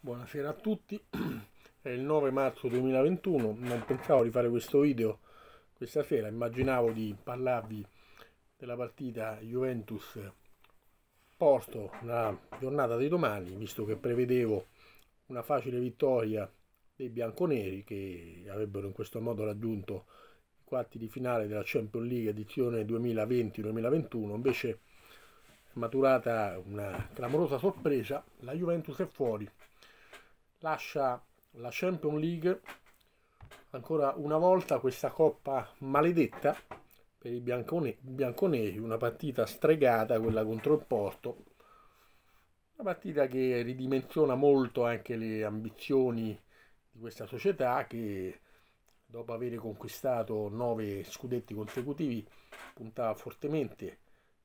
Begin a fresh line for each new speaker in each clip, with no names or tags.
Buonasera a tutti, è il 9 marzo 2021, non pensavo di fare questo video questa sera, immaginavo di parlarvi della partita Juventus-Porto nella giornata di domani, visto che prevedevo una facile vittoria dei bianconeri che avrebbero in questo modo raggiunto i quarti di finale della Champions League edizione 2020-2021, invece è maturata una clamorosa sorpresa, la Juventus è fuori lascia la Champions League ancora una volta questa coppa maledetta per i bianconeri, una partita stregata quella contro il Porto una partita che ridimensiona molto anche le ambizioni di questa società che dopo aver conquistato nove scudetti consecutivi puntava fortemente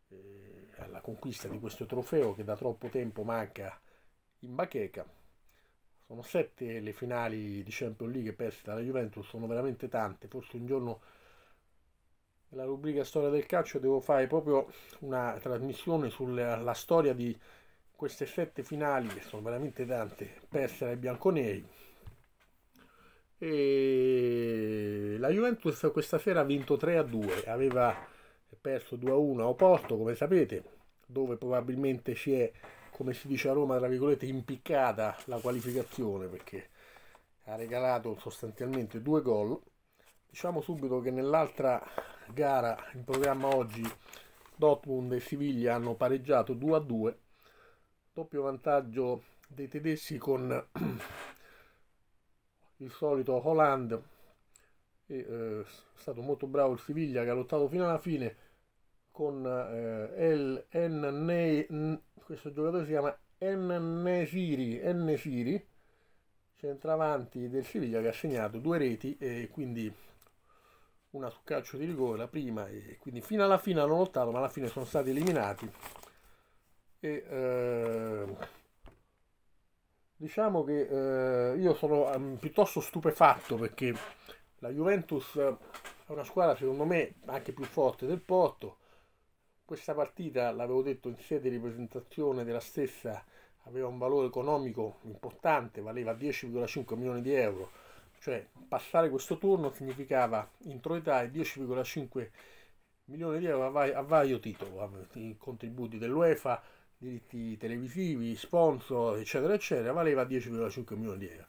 eh, alla conquista di questo trofeo che da troppo tempo manca in bacheca sono sette le finali di Champions League perse dalla Juventus, sono veramente tante. Forse un giorno nella rubrica Storia del calcio devo fare proprio una trasmissione sulla storia di queste sette finali, che sono veramente tante, perse dai bianconeri. E la Juventus questa sera ha vinto 3-2, aveva perso 2-1 a Oporto, come sapete, dove probabilmente si è come si dice a Roma, tra virgolette, impiccata la qualificazione perché ha regalato sostanzialmente due gol. Diciamo subito che nell'altra gara in programma oggi Dortmund e Siviglia hanno pareggiato 2 a 2, doppio vantaggio dei tedeschi con il solito Holland. E, eh, è stato molto bravo il Siviglia che ha lottato fino alla fine con eh, El Enne, questo giocatore si chiama Ennesiri, centravanti del Siviglia che ha segnato due reti e quindi una su calcio di rigore la prima e quindi fino alla fine hanno lottato ma alla fine sono stati eliminati e eh, diciamo che eh, io sono um, piuttosto stupefatto perché la Juventus è una squadra secondo me anche più forte del Porto questa partita, l'avevo detto in sede di presentazione della stessa, aveva un valore economico importante, valeva 10,5 milioni di euro, cioè passare questo turno significava introitare 10,5 milioni di euro a, vario titolo, a contributi dell'UEFA, diritti televisivi, sponsor, eccetera, eccetera, valeva 10,5 milioni di euro.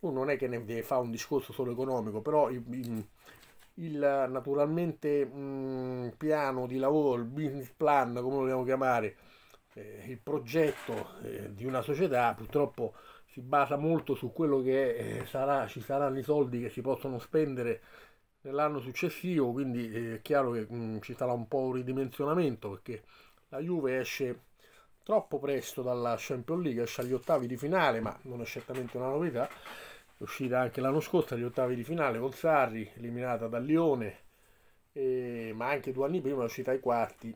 Uno non è che ne fa un discorso solo economico, però il naturalmente mh, mm, piano di lavoro, il business plan, come lo vogliamo chiamare, eh, il progetto eh, di una società purtroppo si basa molto su quello che eh, sarà, ci saranno i soldi che si possono spendere nell'anno successivo, quindi eh, è chiaro che mh, mm, ci sarà un po' un ridimensionamento perché la Juve esce troppo presto dalla Champions League, esce agli ottavi di finale, ma non è certamente una novità uscita anche l'anno scorso agli ottavi di finale con Sarri, eliminata dal Lione, e, ma anche due anni prima è uscita ai quarti,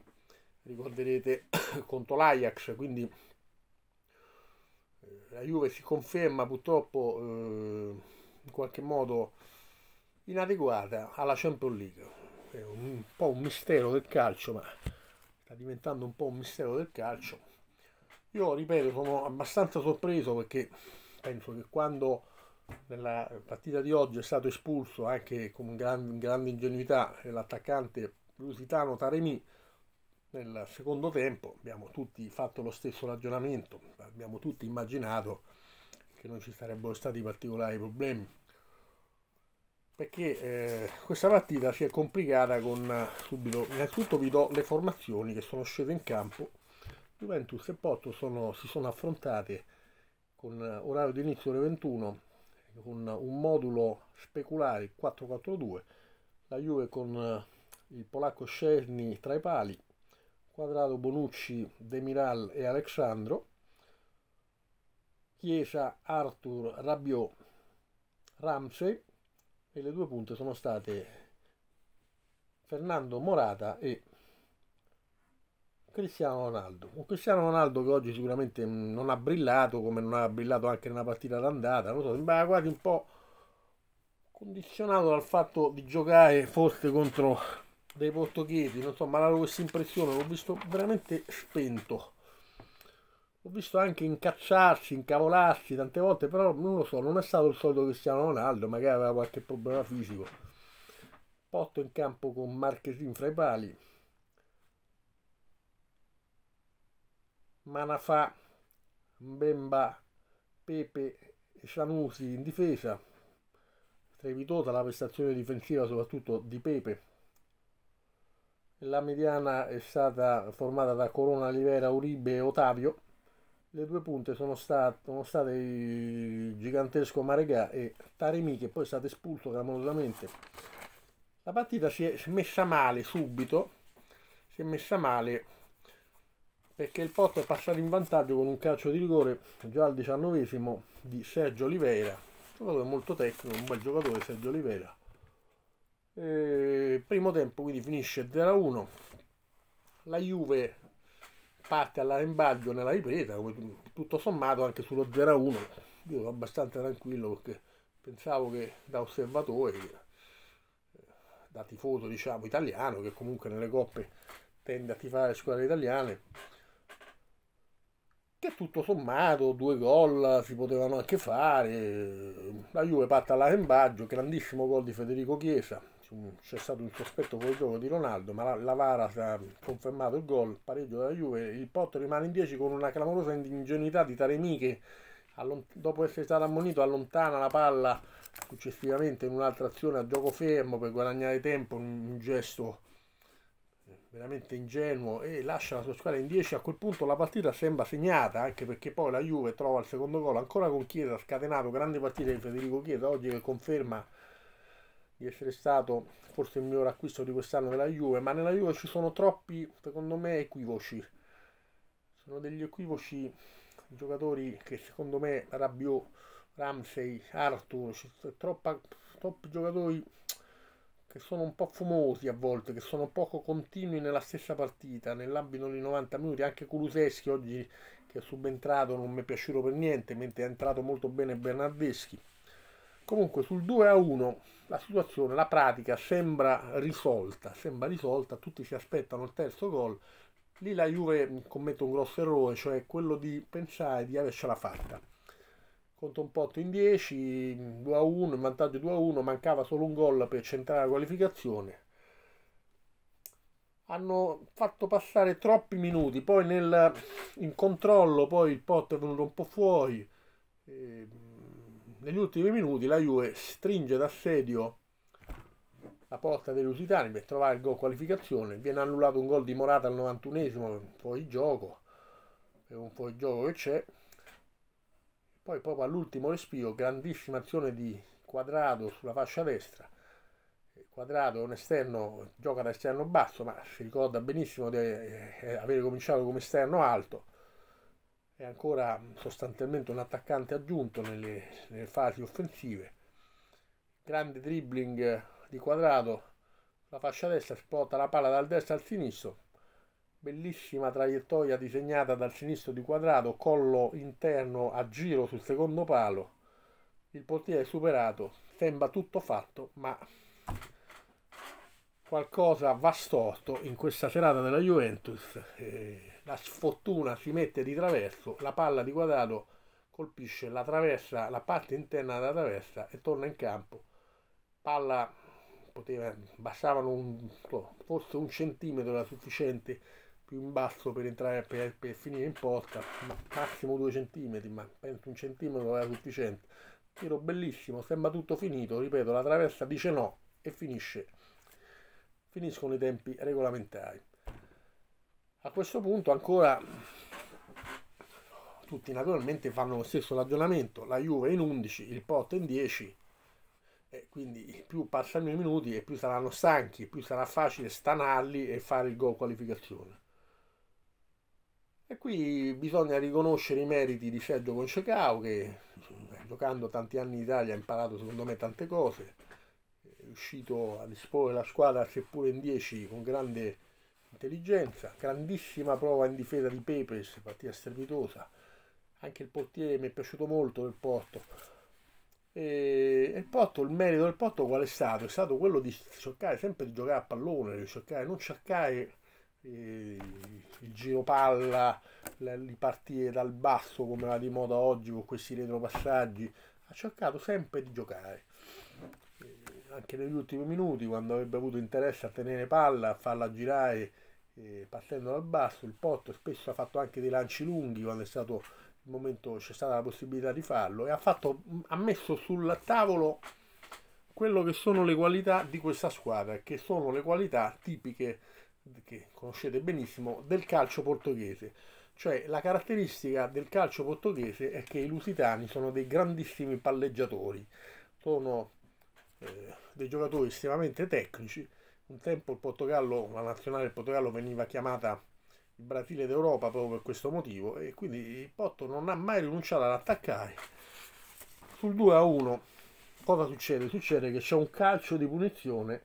ricorderete, contro l'Ajax, quindi eh, la Juve si conferma purtroppo eh, in qualche modo inadeguata alla Champions League. È un, un po' un mistero del calcio, ma sta diventando un po' un mistero del calcio. Io ripeto, sono abbastanza sorpreso perché penso che quando nella partita di oggi è stato espulso anche con grande, grande ingenuità l'attaccante lusitano Taremi nel secondo tempo abbiamo tutti fatto lo stesso ragionamento abbiamo tutti immaginato che non ci sarebbero stati particolari problemi perché eh, questa partita si è complicata con eh, subito innanzitutto vi do le formazioni che sono scese in campo Juventus e Porto sono, si sono affrontate con eh, orario di inizio ore 21 con un modulo speculare 442, la Juve con eh, il polacco Szczesny tra i pali, Quadrado Bonucci, Demiral e Alexandro, Chiesa, Arthur, Rabiot, Ramsey e le due punte sono state Fernando Morata e Cristiano Ronaldo. Un Cristiano Ronaldo che oggi sicuramente mm, non ha brillato come non ha brillato anche nella partita d'andata. Non so, sembrava quasi un po' condizionato dal fatto di giocare forse contro dei portoghesi. Non so, ma avevo questa impressione. L'ho visto veramente spento. L'ho visto anche incacciarsi, incavolarsi tante volte, però non lo so, non è stato il solito Cristiano Ronaldo, magari aveva qualche problema fisico. Porto in campo con Marchesin fra i pali Manafà, Mbemba, Pepe e Sanusi in difesa, strepitosa la prestazione difensiva soprattutto di Pepe. La mediana è stata formata da Corona, Livera, Uribe e Ottavio. Le due punte sono, state, sono state il gigantesco Maregà e Taremi che poi è stato espulso clamorosamente. La partita si è messa male subito, si è messa male perché il Porto è passato in vantaggio con un calcio di rigore già al diciannovesimo di Sergio Oliveira, giocatore molto tecnico, un bel giocatore Sergio Oliveira. E primo tempo quindi finisce 0-1, la Juve parte all'arembaggio nella ripresa, tutto sommato anche sullo 0-1, io ero abbastanza tranquillo perché pensavo che da osservatore, eh, da tifoso diciamo italiano, che comunque nelle coppe tende a tifare le squadre italiane, che tutto sommato due gol si potevano anche fare. La Juve parte all'arrembaggio, grandissimo gol di Federico Chiesa. C'è stato un sospetto col gioco di Ronaldo, ma la, Vara ha confermato il gol, pareggio della Juve. Il Potter rimane in 10 con una clamorosa ingenuità di Taremi che dopo essere stato ammonito allontana la palla successivamente in un'altra azione a gioco fermo per guadagnare tempo, un gesto veramente ingenuo e lascia la sua squadra in 10, a quel punto la partita sembra segnata, anche perché poi la Juve trova il secondo gol ancora con Chiesa, scatenato, grande partita di Federico Chiesa, oggi che conferma di essere stato forse il miglior acquisto di quest'anno della Juve, ma nella Juve ci sono troppi, secondo me, equivoci. Sono degli equivoci giocatori che secondo me Rabiot, Ramsey, Arthur, troppa, troppi giocatori che sono un po' fumosi a volte, che sono poco continui nella stessa partita, nell'ambito di 90 minuti, anche Kuluseschi oggi che è subentrato non mi è piaciuto per niente, mentre è entrato molto bene Bernardeschi. Comunque sul 2 a 1 la situazione, la pratica sembra risolta, sembra risolta, tutti si aspettano il terzo gol. Lì la Juve commette un grosso errore, cioè quello di pensare di avercela fatta. Conto un potto in 10, 2 a 1, in vantaggio 2 a 1, mancava solo un gol per centrare la qualificazione. Hanno fatto passare troppi minuti, poi nel, in controllo poi il potto è venuto un po' fuori. E, mm, negli ultimi minuti la Juve stringe d'assedio la porta dei Lusitani per trovare il gol qualificazione. Viene annullato un gol di Morata al 91esimo, fuori gioco, è un fuori gioco che c'è. Poi proprio all'ultimo respiro, grandissima azione di quadrato sulla fascia destra. Eh, quadrato è un esterno, gioca da esterno basso, ma si ricorda benissimo di eh, eh, avere cominciato come esterno alto. È ancora mm, sostanzialmente un attaccante aggiunto nelle, nelle fasi offensive. Grande dribbling di quadrato, la fascia destra si la palla dal destro al sinistro bellissima traiettoria disegnata dal sinistro di quadrato, collo interno a giro sul secondo palo, il portiere è superato, sembra tutto fatto, ma qualcosa va storto in questa serata della Juventus, la sfortuna si mette di traverso, la palla di quadrato colpisce la traversa, la parte interna della traversa e torna in campo, palla poteva, bastavano un, forse un centimetro era sufficiente più in basso per entrare per, per finire in porta massimo 2 cm ma penso un centimetro era sufficiente tiro bellissimo sembra tutto finito ripeto la traversa dice no e finisce finiscono i tempi regolamentari a questo punto ancora tutti naturalmente fanno lo stesso ragionamento la Juve in 11 il Porto in 10 e quindi più passano i minuti e più saranno stanchi, più sarà facile stanarli e fare il gol qualificazione. E qui bisogna riconoscere i meriti di Sergio Concecao che giocando tanti anni in Italia ha imparato secondo me tante cose, è riuscito a disporre la squadra seppure in 10 con grande intelligenza, grandissima prova in difesa di Pepes, partita strepitosa, anche il portiere mi è piaciuto molto del Porto. E il, Porto, il merito del Porto qual è stato? È stato quello di cercare sempre di giocare a pallone, di cercare, non cercare il giro palla, il partire dal basso come va di moda oggi con questi retropassaggi, ha cercato sempre di giocare. Eh, anche negli ultimi minuti, quando avrebbe avuto interesse a tenere palla, a farla girare eh, partendo dal basso, il Pot spesso ha fatto anche dei lanci lunghi quando è stato il momento, c'è stata la possibilità di farlo e ha, fatto, ha messo sul tavolo quello che sono le qualità di questa squadra, che sono le qualità tipiche che conoscete benissimo, del calcio portoghese. Cioè la caratteristica del calcio portoghese è che i lusitani sono dei grandissimi palleggiatori, sono eh, dei giocatori estremamente tecnici. Un tempo il Portogallo, la nazionale del Portogallo veniva chiamata il Brasile d'Europa proprio per questo motivo e quindi il Porto non ha mai rinunciato ad attaccare. Sul 2 a 1 cosa succede? Succede che c'è un calcio di punizione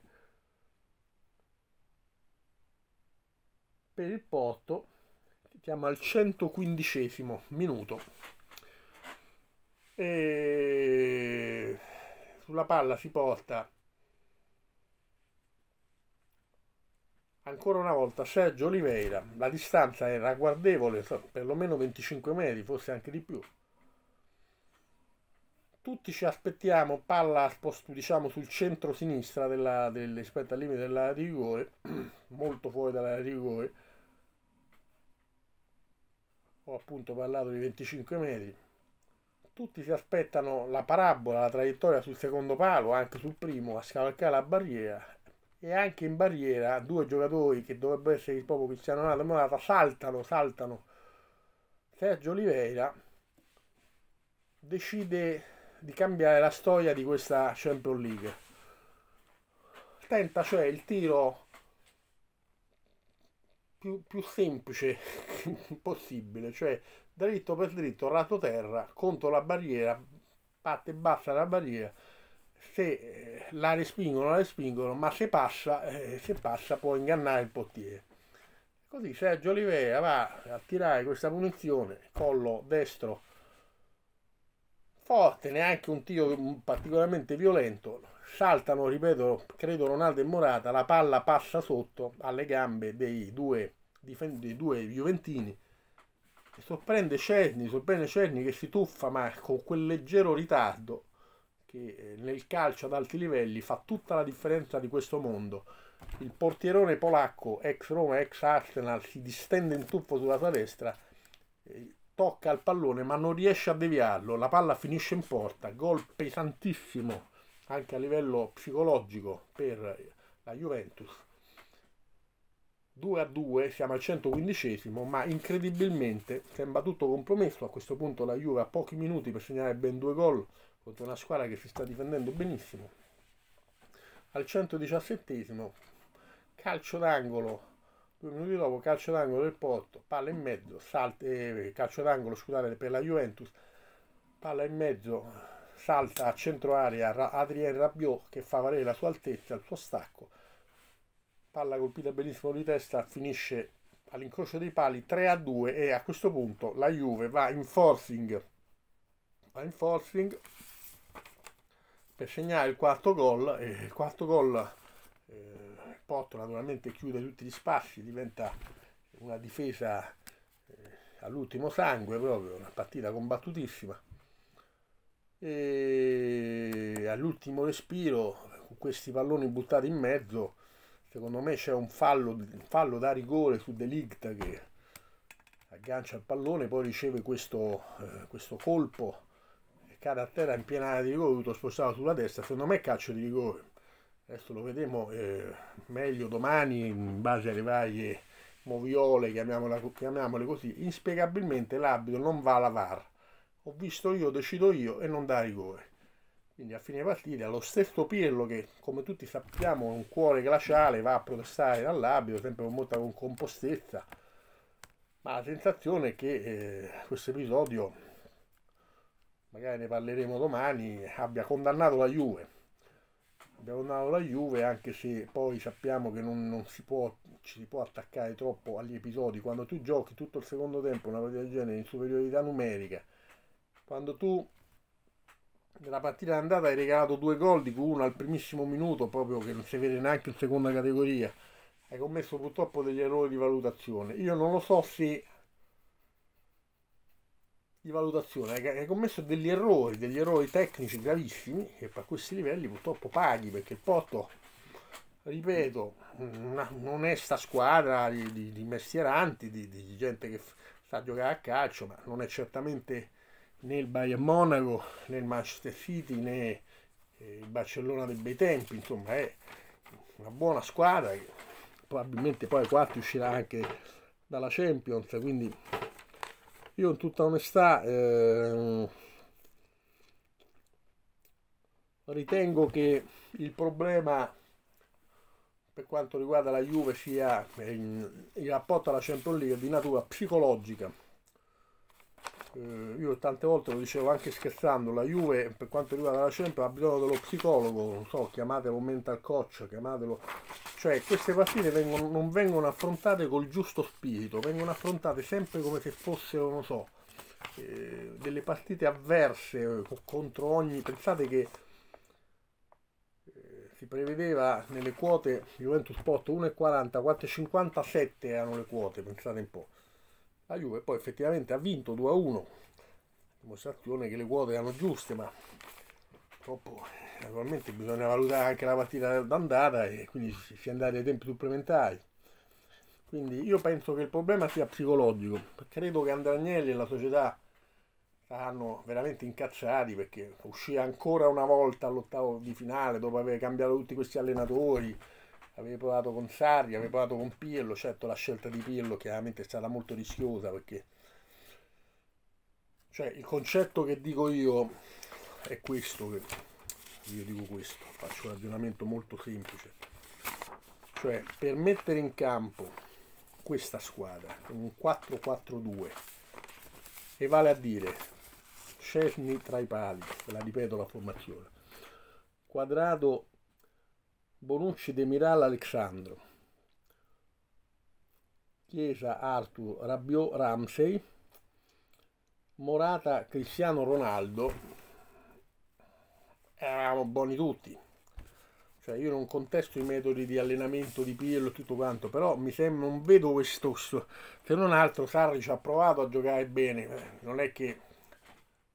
per il Porto siamo al 115 minuto e sulla palla si porta ancora una volta Sergio Oliveira la distanza è ragguardevole perlomeno 25 metri forse anche di più tutti ci aspettiamo palla spost- diciamo sul centro sinistra della, del, rispetto al limite dell'area di rigore molto fuori dall'area di rigore ho appunto parlato di 25 metri, tutti si aspettano la parabola, la traiettoria sul secondo palo, anche sul primo, a scavalcare la barriera e anche in barriera due giocatori che dovrebbero essere proprio Cristiano Ronaldo e Morata saltano, saltano. Sergio Oliveira decide di cambiare la storia di questa Champions League. Tenta cioè il tiro più, più semplice possibile, cioè dritto per dritto, lato terra, contro la barriera, parte bassa la barriera, se eh, la respingono, la respingono, ma se passa, eh, se passa può ingannare il portiere. Così Sergio Olivera va a tirare questa punizione, collo destro forte, neanche un tiro mm, particolarmente violento. Saltano, ripeto, credo Ronaldo e Morata, la palla passa sotto alle gambe dei due, dei due Juventini. sorprende Cerny, sorprende Cerny che si tuffa ma con quel leggero ritardo che eh, nel calcio ad alti livelli fa tutta la differenza di questo mondo. Il portierone polacco, ex Roma, ex Arsenal, si distende in tuffo sulla sua destra tocca il pallone ma non riesce a deviarlo, la palla finisce in porta, gol pesantissimo anche a livello psicologico per la Juventus. 2 a 2, siamo al 115 ma incredibilmente sembra tutto compromesso. A questo punto la Juve ha pochi minuti per segnare ben due gol contro una squadra che si sta difendendo benissimo. Al 117 calcio d'angolo Due minuti dopo calcio d'angolo del Porto, palla in mezzo, salta, eh, calcio d'angolo scusate, per la Juventus, palla in mezzo, salta a centro area Adrien Rabiot che fa valere la sua altezza, il suo stacco, palla colpita benissimo di testa, finisce all'incrocio dei pali 3 a 2 e a questo punto la Juve va in forcing, va in forcing per segnare il quarto gol e il quarto gol... Eh, Porto naturalmente chiude tutti gli spazi, diventa una difesa eh, all'ultimo sangue proprio, una partita combattutissima. E all'ultimo respiro, con questi palloni buttati in mezzo, secondo me c'è un fallo, un fallo da rigore su Delict che aggancia il pallone, poi riceve questo, eh, questo colpo, cade a terra in piena area di rigore, dovuto spostato sulla destra, secondo me è calcio di rigore adesso lo vedremo eh, meglio domani in base alle varie moviole, chiamiamole così, inspiegabilmente l'abito non va a lavar. Ho visto io, decido io e non dà rigore. Quindi a fine partita lo stesso Pirlo che come tutti sappiamo è un cuore glaciale, va a protestare dall'abito, sempre con molta compostezza, ma la sensazione è che eh, questo episodio, magari ne parleremo domani, abbia condannato la Juve abbiamo dato la Juve anche se poi sappiamo che non, non si può, ci si può attaccare troppo agli episodi quando tu giochi tutto il secondo tempo una partita del genere in superiorità numerica quando tu nella partita d'andata hai regalato due gol di cui uno al primissimo minuto proprio che non si vede neanche in seconda categoria hai commesso purtroppo degli errori di valutazione io non lo so se di valutazione, eh, che hai commesso degli errori, degli errori tecnici gravissimi, che a questi livelli purtroppo paghi, perché il Porto, ripeto, una, mm, un'onesta squadra di, di, di mestieranti, di, di, gente che sa giocare a calcio, ma non è certamente né il Bayern Monaco, né il Manchester City, né eh, il Barcellona dei bei tempi, insomma è una buona squadra, che probabilmente poi ai quarti uscirà anche dalla Champions, quindi io in tutta onestà eh, ritengo che il problema per quanto riguarda la Juve sia il rapporto alla Champions League di natura psicologica eh, io tante volte lo dicevo anche scherzando, la Juve per quanto riguarda la Champions ha bisogno dello psicologo, non so, chiamatelo mental coach, chiamatelo... Cioè queste partite vengono, non vengono affrontate col giusto spirito, vengono affrontate sempre come se fossero, non so, eh, delle partite avverse eh, contro ogni... Pensate che eh, si prevedeva nelle quote Juventus Sport 1,40, 4,57 erano le quote, pensate un po' la Juve poi effettivamente ha vinto 2-1 dimostrazione che le quote erano giuste ma purtroppo naturalmente bisogna valutare anche la partita d'andata e quindi si è andati ai tempi supplementari quindi io penso che il problema sia psicologico credo che Andragnelli e la società saranno veramente incazzati perché uscire ancora una volta all'ottavo di finale dopo aver cambiato tutti questi allenatori avevi provato con Sarri, avevi provato con Pirlo, certo la scelta di Pirlo chiaramente è stata molto rischiosa perché cioè il concetto che dico io è questo che io dico questo, faccio un ragionamento molto semplice. Cioè per mettere in campo questa squadra con un 4-4-2 e vale a dire Cesni tra i pali, la ripeto la formazione. Quadrato Bonucci de Miral Alexandro, Chiesa Arthur Rabiot Ramsey, Morata Cristiano Ronaldo, eravamo buoni tutti. Cioè io non contesto i metodi di allenamento di Pirlo e tutto quanto, però mi sembra, non vedo questo, se non altro Sarri ci ha provato a giocare bene, non è che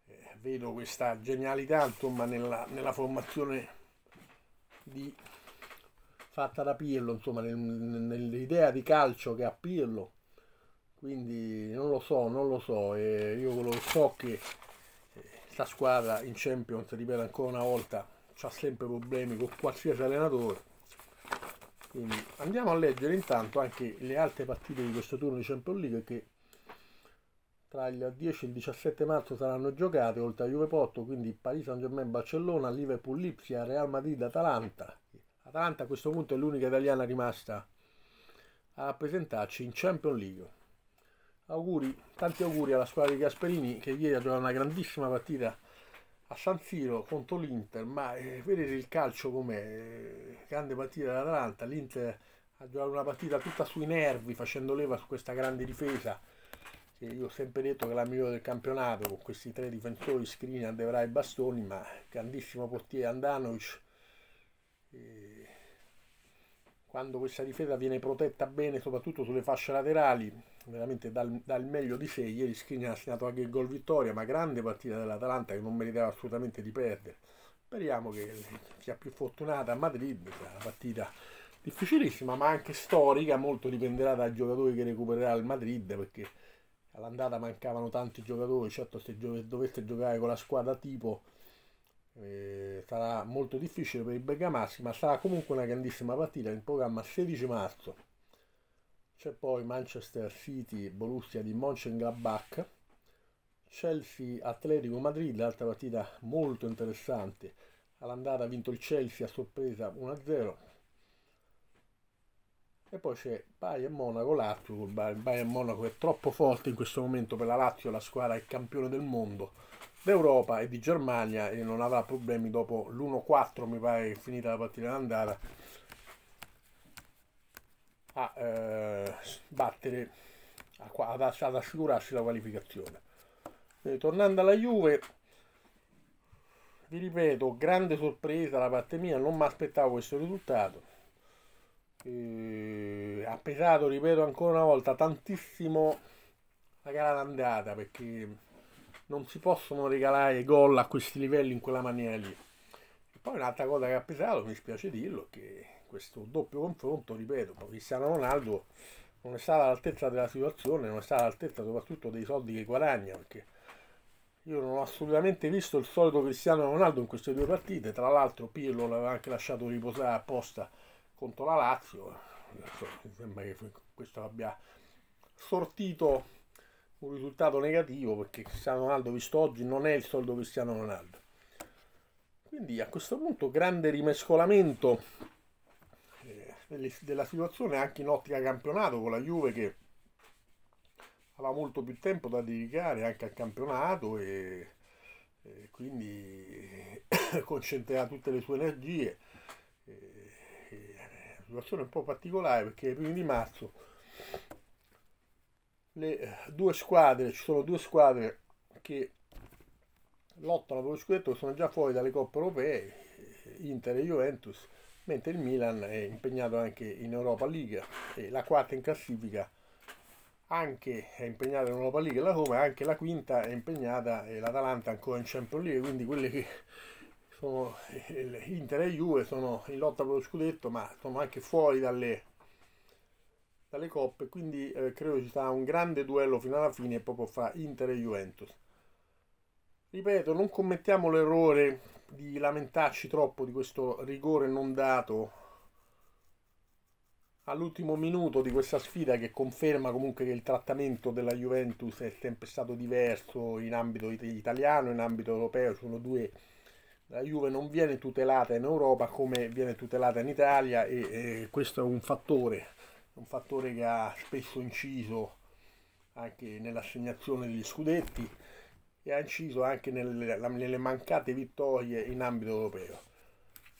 eh, vedo questa genialità insomma nella, nella formazione di fatta da Pirlo, insomma, nel, nell'idea di calcio che ha Pirlo. Quindi non lo so, non lo so. E io lo so che eh, sta squadra in Champions, ripeto ancora una volta, ha sempre problemi con qualsiasi allenatore. Quindi andiamo a leggere intanto anche le altre partite di questo turno di Champions League che tra il 10 e il 17 marzo saranno giocate oltre a Juve Porto, quindi Paris Saint Germain, Barcellona, Liverpool, Lipsia, Real Madrid, Atalanta, Atalanta a questo punto è l'unica italiana rimasta a rappresentarci in Champions League. Auguri, tanti auguri alla squadra di Gasperini che ieri ha giocato una grandissima partita a San Siro contro l'Inter, ma eh, vedete il calcio com'è, grande partita dell'Atalanta, l'Inter ha giocato una partita tutta sui nervi facendo leva su questa grande difesa, che io ho sempre detto che è la migliore del campionato con questi tre difensori, Skriniar, Devrai e Bastoni, ma grandissimo portiere Andanovic, quando questa difesa viene protetta bene, soprattutto sulle fasce laterali, veramente dal, dal meglio di sé, ieri Skriniar ha segnato anche il gol vittoria, ma grande partita dell'Atalanta che non meritava assolutamente di perdere. Speriamo che sia più fortunata a Madrid, sarà una partita difficilissima ma anche storica, molto dipenderà dai giocatori che recupererà il Madrid perché all'andata mancavano tanti giocatori, certo se dovesse giocare con la squadra tipo eh, sarà molto difficile per i bergamaschi, ma sarà comunque una grandissima partita in programma 16 marzo. C'è poi Manchester City, Borussia di Mönchengladbach, Chelsea, Atletico Madrid, altra partita molto interessante. All'andata ha vinto il Chelsea a sorpresa 1-0. E poi c'è Bayern Monaco Lazio, il Bayern Monaco è troppo forte in questo momento per la Lazio, la squadra è campione del mondo d'Europa e di Germania e non avrà problemi dopo l'1-4 mi pare finita la partita d'andata a eh, battere ad, ad assicurarsi la qualificazione Quindi, eh, tornando alla Juve vi ripeto grande sorpresa da parte mia non mi aspettavo questo risultato e, eh, ha pesato ripeto ancora una volta tantissimo la gara d'andata perché non si possono regalare gol a questi livelli in quella maniera lì. E poi un'altra cosa che ha pesato, mi spiace dirlo, è che questo doppio confronto, ripeto, Cristiano Ronaldo non è stato all'altezza della situazione, non è stato all'altezza soprattutto dei soldi che guadagna, perché io non ho assolutamente visto il solito Cristiano Ronaldo in queste due partite, tra l'altro Pirlo l'aveva anche lasciato riposare apposta contro la Lazio, mi sembra che questo abbia sortito un risultato negativo perché Cristiano Ronaldo visto oggi non è il solito Cristiano Ronaldo quindi a questo punto grande rimescolamento eh, della situazione anche in ottica campionato con la Juve che aveva molto più tempo da dedicare anche al campionato e, e quindi concentrerà tutte le sue energie e, eh, e, eh, situazione un po' particolare perché i primi di marzo le eh, due squadre, ci sono due squadre che lottano per lo scudetto, sono già fuori dalle coppe europee, Inter e Juventus, mentre il Milan è impegnato anche in Europa League e la quarta in classifica anche è impegnata in Europa League la Roma, anche la quinta è impegnata e l'Atalanta ancora in Champions League, quindi quelle che sono eh, eh, Inter e Juve sono in lotta per lo scudetto, ma sono anche fuori dalle dalle coppe, quindi eh, credo ci sarà un grande duello fino alla fine proprio fra Inter e Juventus. Ripeto, non commettiamo l'errore di lamentarci troppo di questo rigore non dato all'ultimo minuto di questa sfida che conferma comunque che il trattamento della Juventus è sempre stato diverso in ambito italiano, in ambito europeo, sono due la Juve non viene tutelata in Europa come viene tutelata in Italia e, e questo è un fattore un fattore che ha spesso inciso anche nell'assegnazione degli scudetti e ha inciso anche nelle, mancate vittorie in ambito europeo.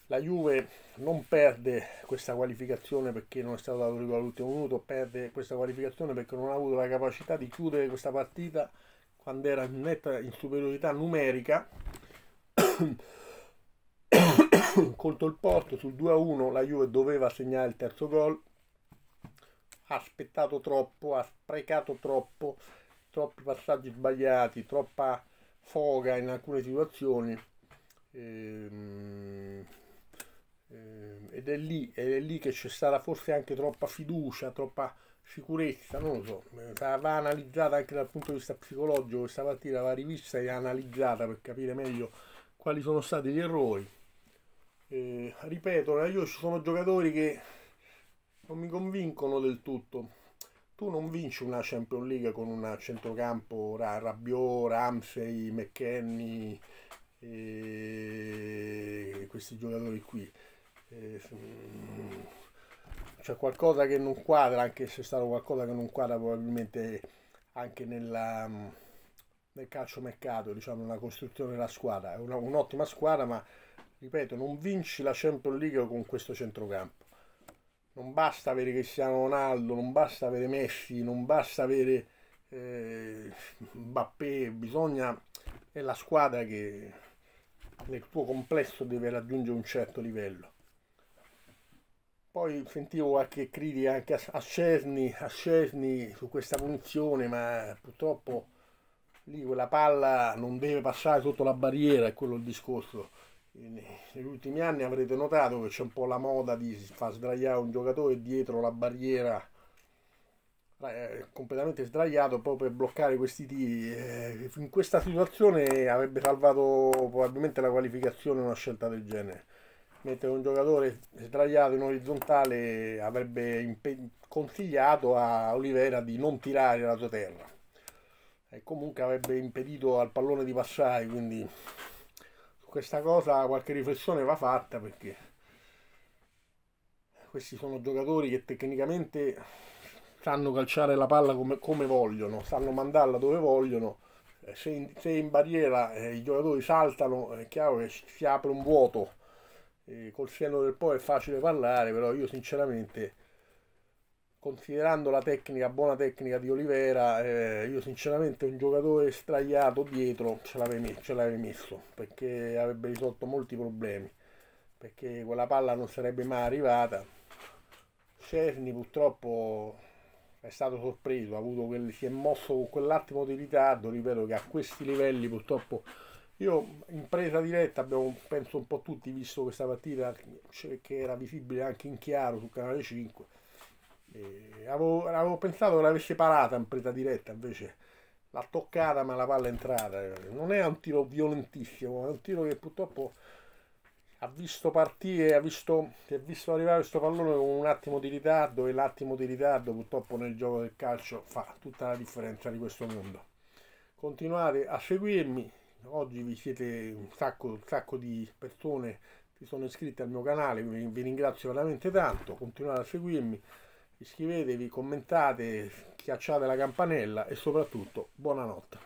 La Juve non perde questa qualificazione perché non è stato dato rigore all'ultimo minuto, perde questa qualificazione perché non ha avuto la capacità di chiudere questa partita quando era in netta in superiorità numerica contro il Porto sul 2-1 la Juve doveva segnare il terzo gol ha aspettato troppo, ha sprecato troppo, troppi passaggi sbagliati, troppa foga in alcune situazioni. Ehm, ehm, ed è lì, ed è lì che c'è stata forse anche troppa fiducia, troppa sicurezza, non lo so, eh, va analizzata anche dal punto di vista psicologico, questa partita va rivista e analizzata per capire meglio quali sono stati gli errori. Eh, ripeto, io ci sono giocatori che non mi convincono del tutto. Tu non vinci una Champions League con un centrocampo Rabiot, Ramsey, McKenny e questi giocatori qui. Ehm, c'è qualcosa che non quadra, anche se è stato qualcosa che non quadra probabilmente anche nella, nel calcio mercato, diciamo, nella costruzione della squadra. È un'ottima squadra, ma ripeto, non vinci la Champions League con questo centrocampo. Non basta avere Cristiano Ronaldo, non basta avere Messi, non basta avere eh, bisogna... è la squadra che nel tuo complesso deve raggiungere un certo livello. Poi sentivo qualche critica anche a Cerny, a Cerny su questa punizione, ma purtroppo lì quella palla non deve passare sotto la barriera, è quello il discorso negli ultimi anni avrete notato che c'è un po' la moda di far sdraiare un giocatore dietro la barriera eh, completamente sdraiato proprio per bloccare questi tiri eh, in questa situazione avrebbe salvato probabilmente la qualificazione una scelta del genere mentre un giocatore sdraiato in orizzontale avrebbe consigliato a Olivera di non tirare la sua terra e comunque avrebbe impedito al pallone di passare quindi questa cosa qualche riflessione va fatta perché questi sono giocatori che tecnicamente sanno calciare la palla come, come vogliono, sanno mandarla dove vogliono. Eh, se in, se in barriera eh, i giocatori saltano, è chiaro che si apre un vuoto. E col senno del po' è facile parlare, però io sinceramente considerando la tecnica, buona tecnica di Olivera, eh, io sinceramente un giocatore stragliato dietro ce l'avrei, messo perché avrebbe risolto molti problemi perché quella palla non sarebbe mai arrivata. Cerny purtroppo è stato sorpreso, quel, si è mosso con quell'attimo di ritardo, ripeto che a questi livelli purtroppo io in presa diretta abbiamo penso un po' tutti visto questa partita che era visibile anche in chiaro sul Canale 5 e avevo, avevo pensato che l'avesse parata in presa diretta, invece l'ha toccata ma la palla è entrata. Non è un tiro violentissimo, è un tiro che purtroppo ha visto partire, ha visto, si è visto arrivare questo pallone con un attimo di ritardo e l'attimo di ritardo purtroppo nel gioco del calcio fa tutta la differenza di questo mondo. Continuate a seguirmi, oggi vi siete un sacco, un sacco di persone che sono iscritte al mio canale, vi ringrazio veramente tanto, continuate a seguirmi iscrivetevi, commentate, schiacciate la campanella e soprattutto buonanotte.